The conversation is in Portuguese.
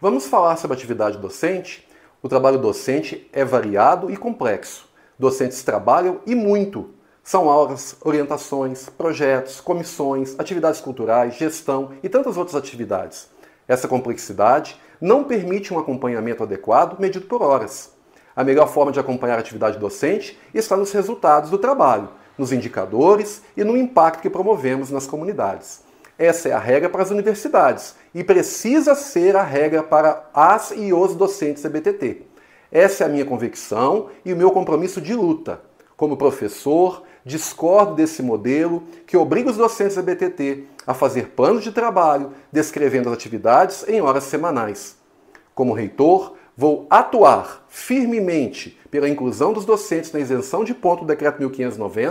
Vamos falar sobre a atividade docente? O trabalho docente é variado e complexo. Docentes trabalham e muito. São aulas, orientações, projetos, comissões, atividades culturais, gestão e tantas outras atividades. Essa complexidade não permite um acompanhamento adequado medido por horas. A melhor forma de acompanhar a atividade docente está nos resultados do trabalho, nos indicadores e no impacto que promovemos nas comunidades. Essa é a regra para as universidades e precisa ser a regra para as e os docentes da BTT. Essa é a minha convicção e o meu compromisso de luta. Como professor, discordo desse modelo que obriga os docentes da BTT a fazer planos de trabalho descrevendo as atividades em horas semanais. Como reitor, vou atuar firmemente pela inclusão dos docentes na isenção de ponto do Decreto 1590